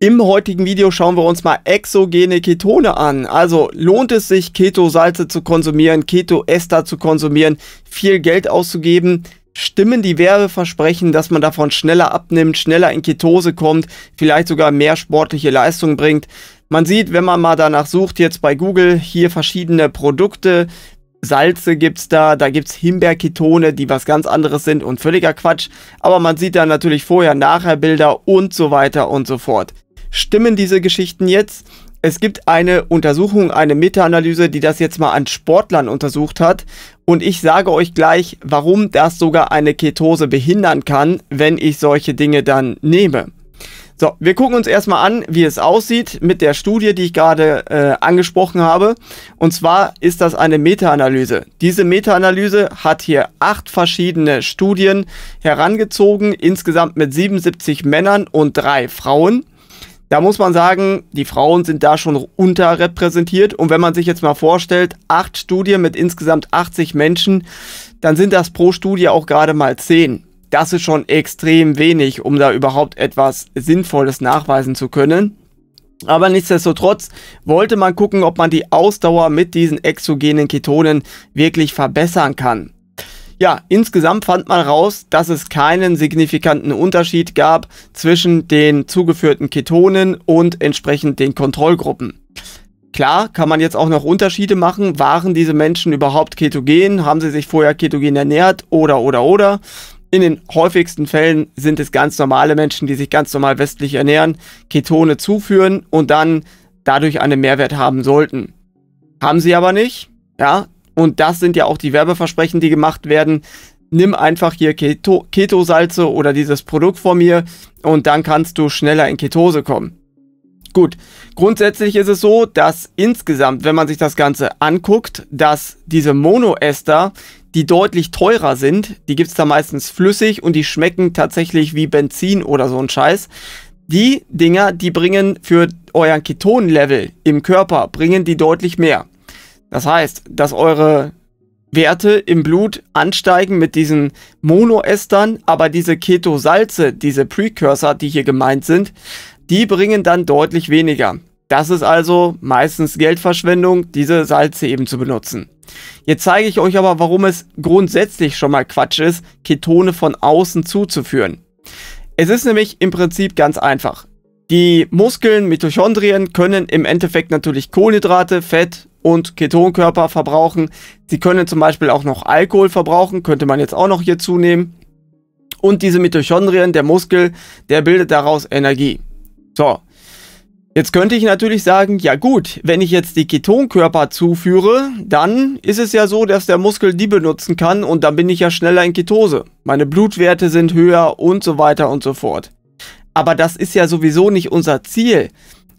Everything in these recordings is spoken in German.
Im heutigen Video schauen wir uns mal exogene Ketone an. Also lohnt es sich, Ketosalze zu konsumieren, Ketoester zu konsumieren, viel Geld auszugeben? Stimmen die Werbeversprechen, dass man davon schneller abnimmt, schneller in Ketose kommt, vielleicht sogar mehr sportliche Leistung bringt? Man sieht, wenn man mal danach sucht, jetzt bei Google, hier verschiedene Produkte, Salze gibt's da, da gibt's Himbeerketone, die was ganz anderes sind und völliger Quatsch, aber man sieht da natürlich vorher, nachher Bilder und so weiter und so fort stimmen diese Geschichten jetzt? Es gibt eine Untersuchung, eine Meta-Analyse, die das jetzt mal an Sportlern untersucht hat. Und ich sage euch gleich, warum das sogar eine Ketose behindern kann, wenn ich solche Dinge dann nehme. So, wir gucken uns erstmal an, wie es aussieht mit der Studie, die ich gerade äh, angesprochen habe. Und zwar ist das eine Meta-Analyse. Diese Meta-Analyse hat hier acht verschiedene Studien herangezogen, insgesamt mit 77 Männern und drei Frauen. Da muss man sagen, die Frauen sind da schon unterrepräsentiert. Und wenn man sich jetzt mal vorstellt, acht Studien mit insgesamt 80 Menschen, dann sind das pro Studie auch gerade mal zehn. Das ist schon extrem wenig, um da überhaupt etwas Sinnvolles nachweisen zu können. Aber nichtsdestotrotz wollte man gucken, ob man die Ausdauer mit diesen exogenen Ketonen wirklich verbessern kann. Ja, insgesamt fand man raus, dass es keinen signifikanten Unterschied gab zwischen den zugeführten Ketonen und entsprechend den Kontrollgruppen. Klar, kann man jetzt auch noch Unterschiede machen. Waren diese Menschen überhaupt ketogen? Haben sie sich vorher ketogen ernährt? Oder, oder, oder? In den häufigsten Fällen sind es ganz normale Menschen, die sich ganz normal westlich ernähren, Ketone zuführen und dann dadurch einen Mehrwert haben sollten. Haben sie aber nicht. Ja, und das sind ja auch die Werbeversprechen, die gemacht werden. Nimm einfach hier Keto Ketosalze oder dieses Produkt von mir und dann kannst du schneller in Ketose kommen. Gut, grundsätzlich ist es so, dass insgesamt, wenn man sich das Ganze anguckt, dass diese Monoester, die deutlich teurer sind, die gibt es da meistens flüssig und die schmecken tatsächlich wie Benzin oder so ein Scheiß. Die Dinger, die bringen für euren Ketonlevel im Körper, bringen die deutlich mehr. Das heißt, dass eure Werte im Blut ansteigen mit diesen Monoestern, aber diese Ketosalze, diese Precursor, die hier gemeint sind, die bringen dann deutlich weniger. Das ist also meistens Geldverschwendung, diese Salze eben zu benutzen. Jetzt zeige ich euch aber, warum es grundsätzlich schon mal Quatsch ist, Ketone von außen zuzuführen. Es ist nämlich im Prinzip ganz einfach. Die Muskeln, Mitochondrien können im Endeffekt natürlich Kohlenhydrate, Fett und Ketonkörper verbrauchen. Sie können zum Beispiel auch noch Alkohol verbrauchen, könnte man jetzt auch noch hier zunehmen. Und diese Mitochondrien, der Muskel, der bildet daraus Energie. So, Jetzt könnte ich natürlich sagen, ja gut, wenn ich jetzt die Ketonkörper zuführe, dann ist es ja so, dass der Muskel die benutzen kann und dann bin ich ja schneller in Ketose. Meine Blutwerte sind höher und so weiter und so fort. Aber das ist ja sowieso nicht unser Ziel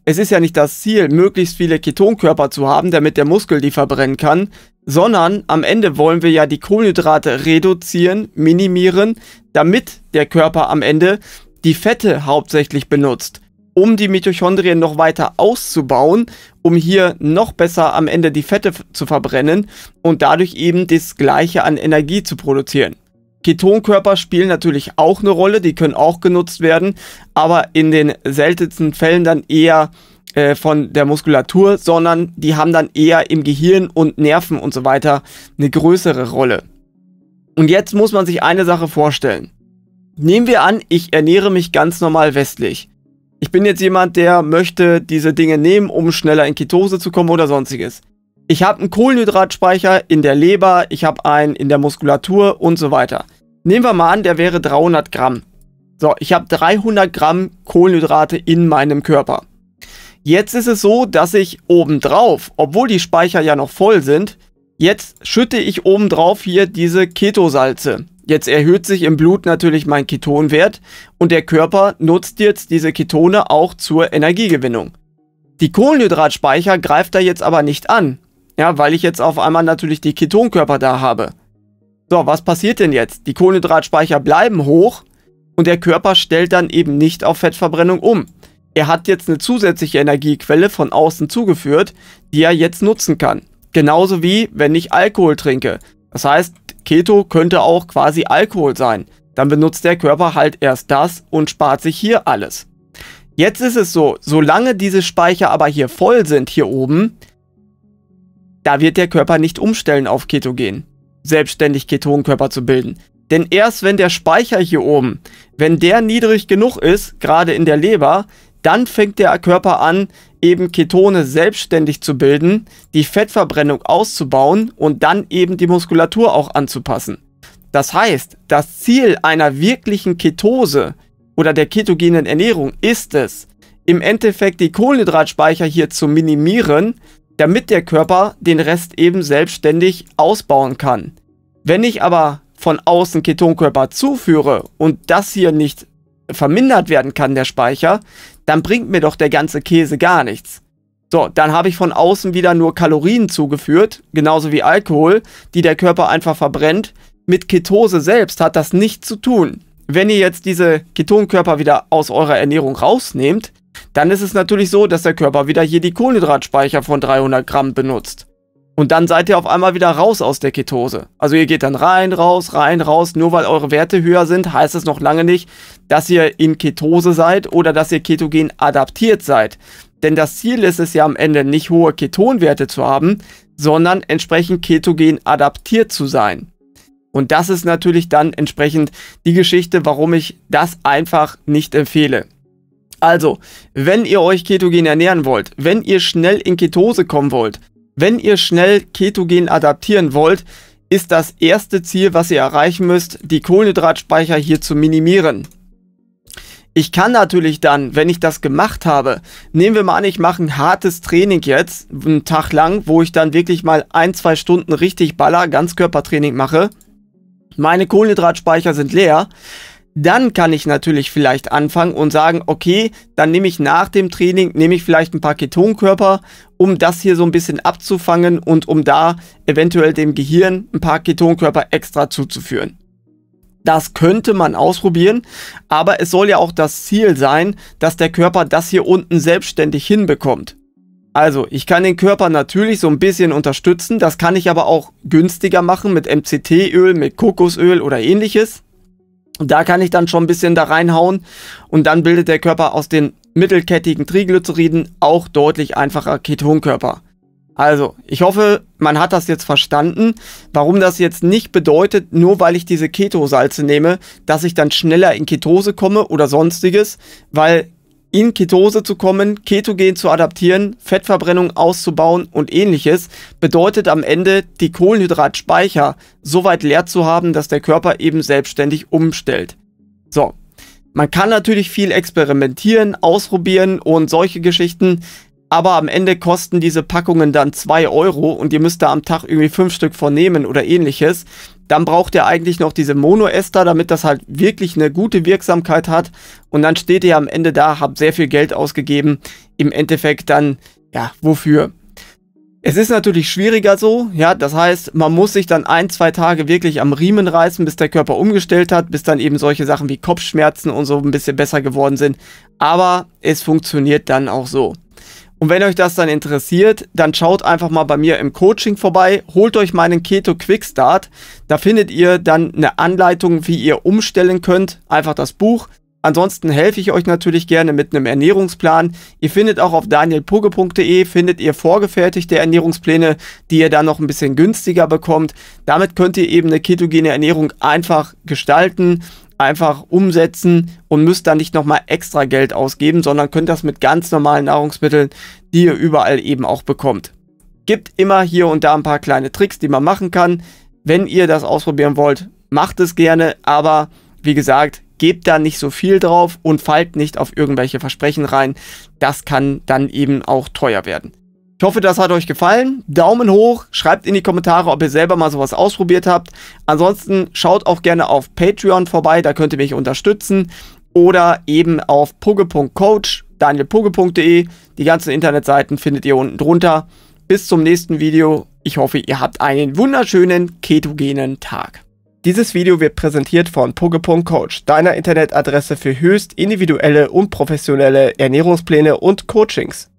es ist ja nicht das Ziel, möglichst viele Ketonkörper zu haben, damit der Muskel die verbrennen kann, sondern am Ende wollen wir ja die Kohlenhydrate reduzieren, minimieren, damit der Körper am Ende die Fette hauptsächlich benutzt, um die Mitochondrien noch weiter auszubauen, um hier noch besser am Ende die Fette zu verbrennen und dadurch eben das gleiche an Energie zu produzieren. Ketonkörper spielen natürlich auch eine Rolle, die können auch genutzt werden, aber in den seltensten Fällen dann eher äh, von der Muskulatur, sondern die haben dann eher im Gehirn und Nerven und so weiter eine größere Rolle. Und jetzt muss man sich eine Sache vorstellen. Nehmen wir an, ich ernähre mich ganz normal westlich. Ich bin jetzt jemand, der möchte diese Dinge nehmen, um schneller in Ketose zu kommen oder sonstiges. Ich habe einen Kohlenhydratspeicher in der Leber, ich habe einen in der Muskulatur und so weiter. Nehmen wir mal an, der wäre 300 Gramm. So, ich habe 300 Gramm Kohlenhydrate in meinem Körper. Jetzt ist es so, dass ich obendrauf, obwohl die Speicher ja noch voll sind, jetzt schütte ich obendrauf hier diese Ketosalze. Jetzt erhöht sich im Blut natürlich mein Ketonwert und der Körper nutzt jetzt diese Ketone auch zur Energiegewinnung. Die Kohlenhydratspeicher greift da jetzt aber nicht an, ja, weil ich jetzt auf einmal natürlich die Ketonkörper da habe. So, was passiert denn jetzt? Die Kohlenhydratspeicher bleiben hoch und der Körper stellt dann eben nicht auf Fettverbrennung um. Er hat jetzt eine zusätzliche Energiequelle von außen zugeführt, die er jetzt nutzen kann. Genauso wie wenn ich Alkohol trinke. Das heißt, Keto könnte auch quasi Alkohol sein. Dann benutzt der Körper halt erst das und spart sich hier alles. Jetzt ist es so, solange diese Speicher aber hier voll sind hier oben, da wird der Körper nicht umstellen auf Ketogen, selbstständig Ketonkörper zu bilden. Denn erst wenn der Speicher hier oben, wenn der niedrig genug ist, gerade in der Leber, dann fängt der Körper an, eben Ketone selbstständig zu bilden, die Fettverbrennung auszubauen und dann eben die Muskulatur auch anzupassen. Das heißt, das Ziel einer wirklichen Ketose oder der ketogenen Ernährung ist es, im Endeffekt die Kohlenhydratspeicher hier zu minimieren, damit der Körper den Rest eben selbstständig ausbauen kann. Wenn ich aber von außen Ketonkörper zuführe und das hier nicht vermindert werden kann, der Speicher, dann bringt mir doch der ganze Käse gar nichts. So, dann habe ich von außen wieder nur Kalorien zugeführt, genauso wie Alkohol, die der Körper einfach verbrennt. Mit Ketose selbst hat das nichts zu tun. Wenn ihr jetzt diese Ketonkörper wieder aus eurer Ernährung rausnehmt, dann ist es natürlich so, dass der Körper wieder hier die Kohlenhydratspeicher von 300 Gramm benutzt. Und dann seid ihr auf einmal wieder raus aus der Ketose. Also ihr geht dann rein, raus, rein, raus. Nur weil eure Werte höher sind, heißt es noch lange nicht, dass ihr in Ketose seid oder dass ihr ketogen adaptiert seid. Denn das Ziel ist es ja am Ende nicht hohe Ketonwerte zu haben, sondern entsprechend ketogen adaptiert zu sein. Und das ist natürlich dann entsprechend die Geschichte, warum ich das einfach nicht empfehle. Also, wenn ihr euch ketogen ernähren wollt, wenn ihr schnell in Ketose kommen wollt, wenn ihr schnell ketogen adaptieren wollt, ist das erste Ziel, was ihr erreichen müsst, die Kohlenhydratspeicher hier zu minimieren. Ich kann natürlich dann, wenn ich das gemacht habe, nehmen wir mal an, ich mache ein hartes Training jetzt, einen Tag lang, wo ich dann wirklich mal ein, zwei Stunden richtig baller, Ganzkörpertraining mache. Meine Kohlenhydratspeicher sind leer dann kann ich natürlich vielleicht anfangen und sagen, okay, dann nehme ich nach dem Training, nehme ich vielleicht ein paar Ketonkörper, um das hier so ein bisschen abzufangen und um da eventuell dem Gehirn ein paar Ketonkörper extra zuzuführen. Das könnte man ausprobieren, aber es soll ja auch das Ziel sein, dass der Körper das hier unten selbstständig hinbekommt. Also, ich kann den Körper natürlich so ein bisschen unterstützen, das kann ich aber auch günstiger machen mit MCT-Öl, mit Kokosöl oder ähnliches. Da kann ich dann schon ein bisschen da reinhauen und dann bildet der Körper aus den mittelkettigen Triglyceriden auch deutlich einfacher Ketonkörper. Also, ich hoffe, man hat das jetzt verstanden, warum das jetzt nicht bedeutet, nur weil ich diese Ketosalze nehme, dass ich dann schneller in Ketose komme oder sonstiges, weil in Ketose zu kommen, ketogen zu adaptieren, Fettverbrennung auszubauen und ähnliches, bedeutet am Ende, die Kohlenhydratspeicher so weit leer zu haben, dass der Körper eben selbstständig umstellt. So. Man kann natürlich viel experimentieren, ausprobieren und solche Geschichten, aber am Ende kosten diese Packungen dann 2 Euro und ihr müsst da am Tag irgendwie 5 Stück von nehmen oder ähnliches. Dann braucht ihr eigentlich noch diese Monoester, damit das halt wirklich eine gute Wirksamkeit hat. Und dann steht ihr am Ende da, habt sehr viel Geld ausgegeben. Im Endeffekt dann, ja, wofür? Es ist natürlich schwieriger so, ja, das heißt, man muss sich dann ein, zwei Tage wirklich am Riemen reißen, bis der Körper umgestellt hat, bis dann eben solche Sachen wie Kopfschmerzen und so ein bisschen besser geworden sind. Aber es funktioniert dann auch so. Und wenn euch das dann interessiert, dann schaut einfach mal bei mir im Coaching vorbei, holt euch meinen Keto Quickstart. Da findet ihr dann eine Anleitung, wie ihr umstellen könnt. Einfach das Buch. Ansonsten helfe ich euch natürlich gerne mit einem Ernährungsplan. Ihr findet auch auf danielpugge.de findet ihr vorgefertigte Ernährungspläne, die ihr dann noch ein bisschen günstiger bekommt. Damit könnt ihr eben eine ketogene Ernährung einfach gestalten einfach umsetzen und müsst da nicht nochmal extra Geld ausgeben, sondern könnt das mit ganz normalen Nahrungsmitteln, die ihr überall eben auch bekommt. Gibt immer hier und da ein paar kleine Tricks, die man machen kann. Wenn ihr das ausprobieren wollt, macht es gerne, aber wie gesagt, gebt da nicht so viel drauf und fallt nicht auf irgendwelche Versprechen rein. Das kann dann eben auch teuer werden. Ich hoffe, das hat euch gefallen. Daumen hoch, schreibt in die Kommentare, ob ihr selber mal sowas ausprobiert habt. Ansonsten schaut auch gerne auf Patreon vorbei, da könnt ihr mich unterstützen. Oder eben auf pugge.coach, danielpugge.de. Die ganzen Internetseiten findet ihr unten drunter. Bis zum nächsten Video. Ich hoffe, ihr habt einen wunderschönen ketogenen Tag. Dieses Video wird präsentiert von Pugge.coach, deiner Internetadresse für höchst individuelle und professionelle Ernährungspläne und Coachings.